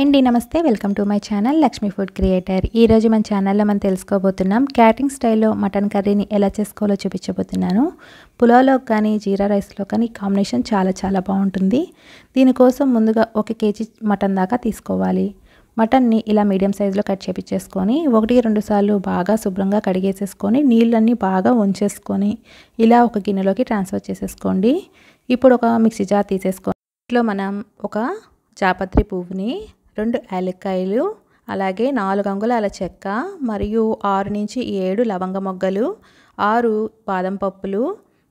అండి నమస్తే welcome to my channel Lakshmi food creator ఈరోజు మన ఛానల్లో మనం తెలుసుకోబోతున్నాం క్యాటరింగ్ స్టైల్లో మటన్ కర్రీని ఎలా చేసుకోవాలో చూపించబోతున్నాను పులావ్లో కానీ జీరా రైస్లో కానీ కాంబినేషన్ చాలా చాలా బాగుంటుంది దీనికోసం ముందుగా ఒక కేజీ మటన్ దాకా తీసుకోవాలి మటన్ని ఇలా మీడియం సైజులో కట్ చేపించేసుకొని ఒకటి రెండు సార్లు బాగా శుభ్రంగా కడిగేసేసుకొని నీళ్ళన్నీ బాగా ఉంచేసుకొని ఇలా ఒక గిన్నెలోకి ట్రాన్స్ఫర్ చేసేసుకోండి ఇప్పుడు ఒక మిక్సీ జార్ తీసేసుకోండి ఇంట్లో మనం ఒక జాపత్రి పువ్వుని రెండు యాలక్కాయలు అలాగే నాలుగు అంగుళాల చెక్క మరియు ఆరు నుంచి ఏడు లవంగ మొగ్గలు ఆరు బాదం పప్పులు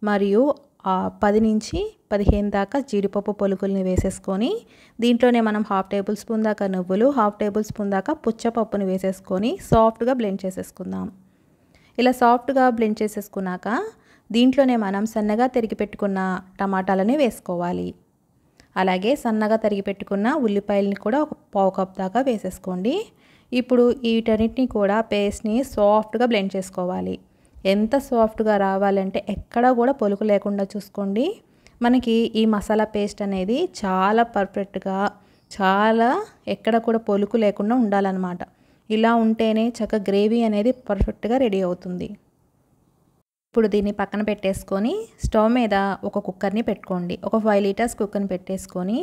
మరియు పది నుంచి పదిహేను దాకా జీడిపప్పు పొలుకుల్ని వేసేసుకొని దీంట్లోనే మనం హాఫ్ టేబుల్ స్పూన్ దాకా నువ్వులు హాఫ్ టేబుల్ స్పూన్ దాకా పుచ్చపప్పుని వేసేసుకొని సాఫ్ట్గా బ్లెండ్ చేసేసుకుందాం ఇలా సాఫ్ట్గా బ్లెండ్ చేసేసుకున్నాక దీంట్లోనే మనం సన్నగా తిరిగి పెట్టుకున్న టమాటాలని వేసుకోవాలి అలాగే సన్నగా తరిగి పెట్టుకున్న ఉల్లిపాయలని కూడా ఒక పావు కప్ దాకా వేసేసుకోండి ఇప్పుడు వీటన్నిటిని కూడా పేస్ట్ని సాఫ్ట్గా బ్లెండ్ చేసుకోవాలి ఎంత సాఫ్ట్గా రావాలంటే ఎక్కడా కూడా పొలుకు లేకుండా చూసుకోండి మనకి ఈ మసాలా పేస్ట్ అనేది చాలా పర్ఫెక్ట్గా చాలా ఎక్కడ కూడా పొలుకు లేకుండా ఉండాలన్నమాట ఇలా ఉంటేనే చక్క గ్రేవీ అనేది పర్ఫెక్ట్గా రెడీ అవుతుంది ఇప్పుడు దీన్ని పక్కన పెట్టేసుకొని స్టవ్ మీద ఒక కుక్కర్ని పెట్టుకోండి ఒక ఫైవ్ లీటర్స్ కుక్కర్ని పెట్టేసుకొని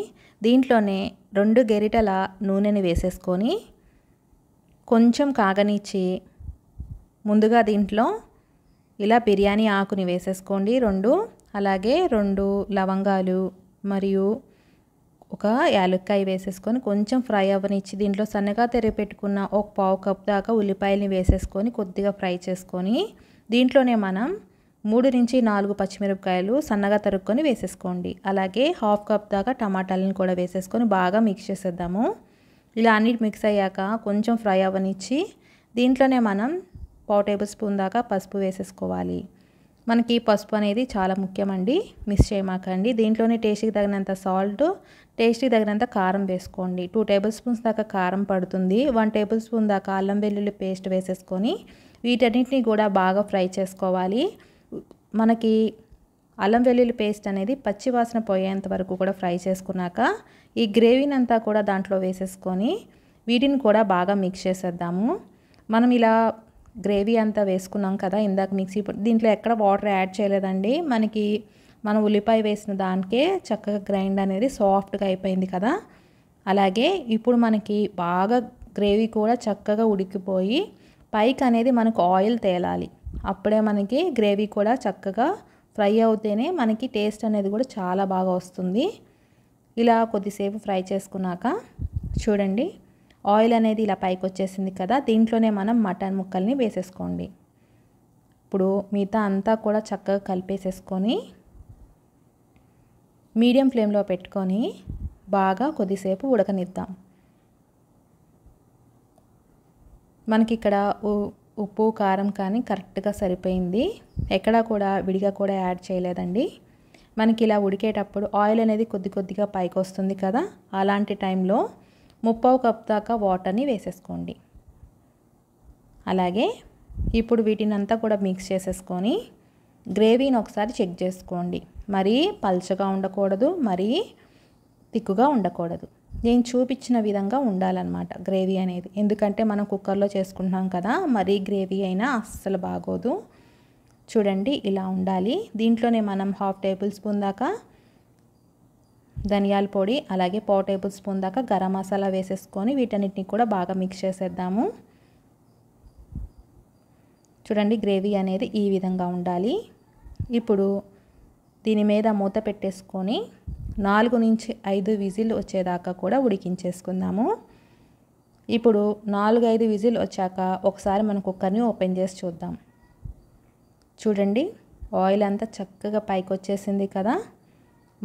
దీంట్లోనే రెండు గెరిటల నూనెని వేసేసుకొని కొంచెం కాగనిచ్చి ముందుగా దీంట్లో ఇలా బిర్యానీ ఆకుని వేసేసుకోండి రెండు అలాగే రెండు లవంగాలు మరియు ఒక యాలక్కాయ వేసేసుకొని కొంచెం ఫ్రై అవ్వనిచ్చి దీంట్లో సన్నగా తెరపెట్టుకున్న ఒక పావు కప్ దాకా ఉల్లిపాయల్ని వేసేసుకొని కొద్దిగా ఫ్రై చేసుకొని దీంట్లోనే మనం మూడు నుంచి నాలుగు పచ్చిమిరపకాయలు సన్నగా తరుక్కొని వేసేసుకోండి అలాగే హాఫ్ కప్ దాకా టమాటాలను కూడా వేసేసుకొని బాగా మిక్స్ చేసేద్దాము ఇలా అన్నిటి మిక్స్ అయ్యాక కొంచెం ఫ్రై అవ్వనిచ్చి దీంట్లోనే మనం పావు టేబుల్ స్పూన్ దాకా పసుపు వేసేసుకోవాలి మనకి పసుపు అనేది చాలా ముఖ్యమండి మిస్ చేయమాకండి దీంట్లోనే టేస్ట్కి తగినంత సాల్ట్ టేస్ట్కి తగినంత కారం వేసుకోండి టూ టేబుల్ స్పూన్స్ దాకా కారం పడుతుంది వన్ టేబుల్ స్పూన్ దాకా అల్లం వెల్లుల్లి పేస్ట్ వేసేసుకొని వీటన్నిటిని కూడా బాగా ఫ్రై చేసుకోవాలి మనకి అల్లం వెల్లుల్లి పేస్ట్ అనేది పచ్చివాసన పోయేంత వరకు కూడా ఫ్రై చేసుకున్నాక ఈ గ్రేవీని అంతా కూడా దాంట్లో వేసేసుకొని వీటిని కూడా బాగా మిక్స్ చేసేద్దాము మనం ఇలా గ్రేవీ అంతా వేసుకున్నాం కదా ఇందాక మిక్సీ దీంట్లో ఎక్కడ వాటర్ యాడ్ చేయలేదండి మనకి మనం ఉల్లిపాయ వేసిన దానికే చక్కగా గ్రైండ్ అనేది సాఫ్ట్గా అయిపోయింది కదా అలాగే ఇప్పుడు మనకి బాగా గ్రేవీ కూడా చక్కగా ఉడికిపోయి పైకి అనేది మనకు ఆయిల్ తేలాలి అప్పుడే మనకి గ్రేవీ కూడా చక్కగా ఫ్రై అవుతేనే మనకి టేస్ట్ అనేది కూడా చాలా బాగా వస్తుంది ఇలా కొద్దిసేపు ఫ్రై చేసుకున్నాక చూడండి ఆయిల్ అనేది ఇలా పైకి వచ్చేసింది కదా దీంట్లోనే మనం మటన్ ముక్కల్ని వేసేసుకోండి ఇప్పుడు మిగతా అంతా కూడా చక్కగా కలిపేసేసుకొని మీడియం ఫ్లేమ్లో పెట్టుకొని బాగా కొద్దిసేపు ఉడకనిద్దాం మనకి ఇక్కడ ఉప్పు కారం కానీ కరెక్ట్గా సరిపోయింది ఎక్కడా కూడా విడిగా కూడా యాడ్ చేయలేదండి మనకి ఇలా ఉడికేటప్పుడు ఆయిల్ అనేది కొద్ది కొద్దిగా పైకి వస్తుంది కదా అలాంటి టైంలో ముప్పావు కప్ దాకా వాటర్ని వేసేసుకోండి అలాగే ఇప్పుడు వీటిని అంతా కూడా మిక్స్ చేసేసుకొని గ్రేవీని ఒకసారి చెక్ చేసుకోండి మరీ పల్చగా ఉండకూడదు మరీ తిక్కుగా ఉండకూడదు నేను చూపించిన విధంగా ఉండాలన్నమాట గ్రేవీ అనేది ఎందుకంటే మనం కుక్కర్లో చేసుకుంటున్నాం కదా మరీ గ్రేవీ అయినా అస్సలు బాగోదు చూడండి ఇలా ఉండాలి దీంట్లోనే మనం హాఫ్ టేబుల్ స్పూన్ దాకా ధనియాల పొడి అలాగే పావు టేబుల్ స్పూన్ దాకా గరం మసాలా వేసేసుకొని వీటన్నిటిని కూడా బాగా మిక్స్ చేసేద్దాము చూడండి గ్రేవీ అనేది ఈ విధంగా ఉండాలి ఇప్పుడు దీని మీద మూత పెట్టేసుకొని నాలుగు నుంచి ఐదు విజిల్ వచ్చేదాకా కూడా ఉడికించేసుకుందాము ఇప్పుడు నాలుగు ఐదు విజిల్ వచ్చాక ఒకసారి మనం కుక్కర్ని ఓపెన్ చేసి చూద్దాం చూడండి ఆయిల్ అంతా చక్కగా పైకి వచ్చేసింది కదా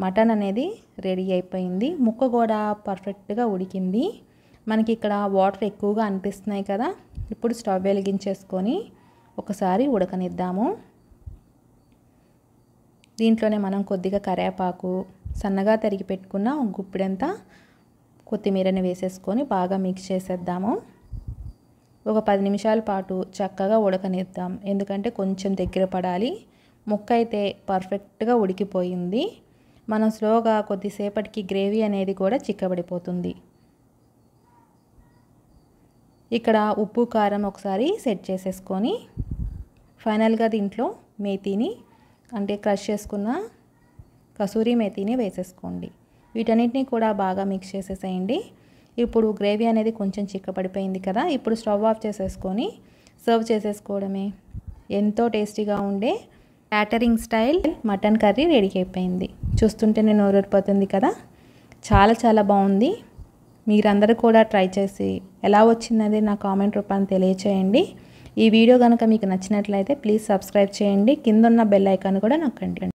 మటన్ అనేది రెడీ అయిపోయింది ముక్క కూడా పర్ఫెక్ట్గా ఉడికింది మనకి ఇక్కడ వాటర్ ఎక్కువగా అనిపిస్తున్నాయి కదా ఇప్పుడు స్టవ్ వెలిగించేసుకొని ఒకసారి ఉడకనిద్దాము దీంట్లోనే మనం కొద్దిగా కరేపాకు సన్నగా తరిగి పెట్టుకున్న గుప్పిడంతా కొత్తిమీరని వేసేసుకొని బాగా మిక్స్ చేసేద్దాము ఒక పది నిమిషాల పాటు చక్కగా ఉడకనిద్దాం ఎందుకంటే కొంచెం దగ్గర పడాలి ముక్క అయితే పర్ఫెక్ట్గా ఉడికిపోయింది మనం స్లోగా కొద్దిసేపటికి గ్రేవీ అనేది కూడా చిక్కబడిపోతుంది ఇక్కడ ఉప్పు కారం ఒకసారి సెట్ చేసేసుకొని ఫైనల్గా దీంట్లో మేతిని అంటే క్రష్ చేసుకున్న కసూరి మేతిని వేసేసుకోండి వీటన్నిటిని కూడా బాగా మిక్స్ చేసేసేయండి ఇప్పుడు గ్రేవీ అనేది కొంచెం చిక్కపడిపోయింది కదా ఇప్పుడు స్టవ్ ఆఫ్ చేసేసుకొని సర్వ్ చేసేసుకోవడమే ఎంతో టేస్టీగా ఉండే catering style mutton curry ready అయిపోయింది చూస్తుంటే నేను నోరూరిపోతుంది కదా చాలా చాలా బాగుంది మీరందరూ కూడా ట్రై చేసి ఎలా వచ్చిందనేది నా కామెంట్ రూపాన్ని తెలియచేయండి ఈ వీడియో కనుక మీకు నచ్చినట్లయితే ప్లీజ్ సబ్స్క్రైబ్ చేయండి కింద ఉన్న బెల్ ఐకాన్ కూడా నొక్కండి